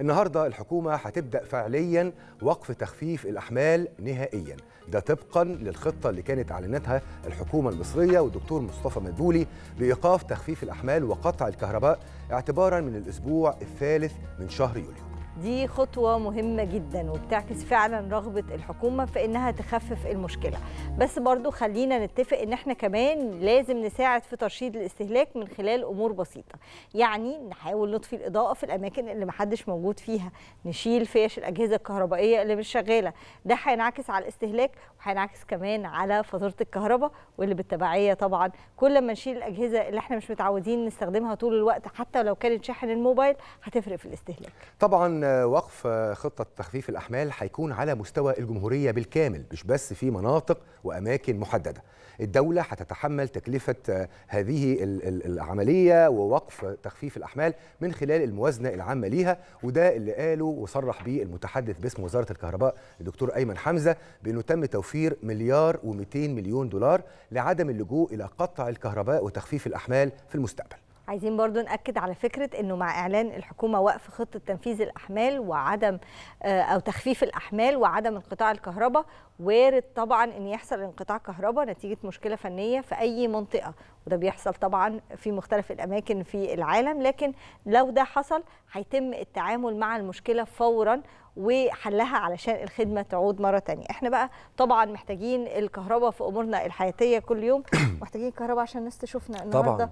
النهارده الحكومه هتبدا فعليا وقف تخفيف الاحمال نهائيا ده طبقا للخطه اللي كانت اعلنتها الحكومه المصريه والدكتور مصطفى مدبولي لايقاف تخفيف الاحمال وقطع الكهرباء اعتبارا من الاسبوع الثالث من شهر يوليو دي خطوة مهمة جدا وبتعكس فعلا رغبة الحكومة في انها تخفف المشكلة بس برضو خلينا نتفق ان احنا كمان لازم نساعد في ترشيد الاستهلاك من خلال امور بسيطة يعني نحاول نطفي الاضاءة في الاماكن اللي محدش موجود فيها نشيل فيش الاجهزة الكهربائية اللي مش شغالة ده هينعكس على الاستهلاك وهينعكس كمان على فاتورة الكهرباء واللي بالتبعية طبعا كل ما نشيل الاجهزة اللي احنا مش متعودين نستخدمها طول الوقت حتى لو كانت شاحن الموبايل هتفرق في الاستهلاك طبعا وقف خطة تخفيف الأحمال هيكون على مستوى الجمهورية بالكامل مش بس في مناطق وأماكن محددة الدولة هتتحمل تكلفة هذه العملية ووقف تخفيف الأحمال من خلال الموازنة العامة ليها وده اللي قاله وصرح به المتحدث باسم وزارة الكهرباء الدكتور أيمن حمزة بأنه تم توفير مليار و200 مليون دولار لعدم اللجوء إلى قطع الكهرباء وتخفيف الأحمال في المستقبل عايزين برضو نأكد على فكرة أنه مع إعلان الحكومة وقف خطة تنفيذ الأحمال وعدم آه، أو تخفيف الأحمال وعدم انقطاع الكهرباء وارد طبعا أن يحصل انقطاع كهرباء نتيجة مشكلة فنية في أي منطقة وده بيحصل طبعا في مختلف الأماكن في العالم لكن لو ده حصل هيتم التعامل مع المشكلة فورا وحلها علشان الخدمة تعود مرة تانية احنا بقى طبعا محتاجين الكهرباء في أمورنا الحياتية كل يوم محتاجين الكهرباء عشان الناس تشوفنا النهاردة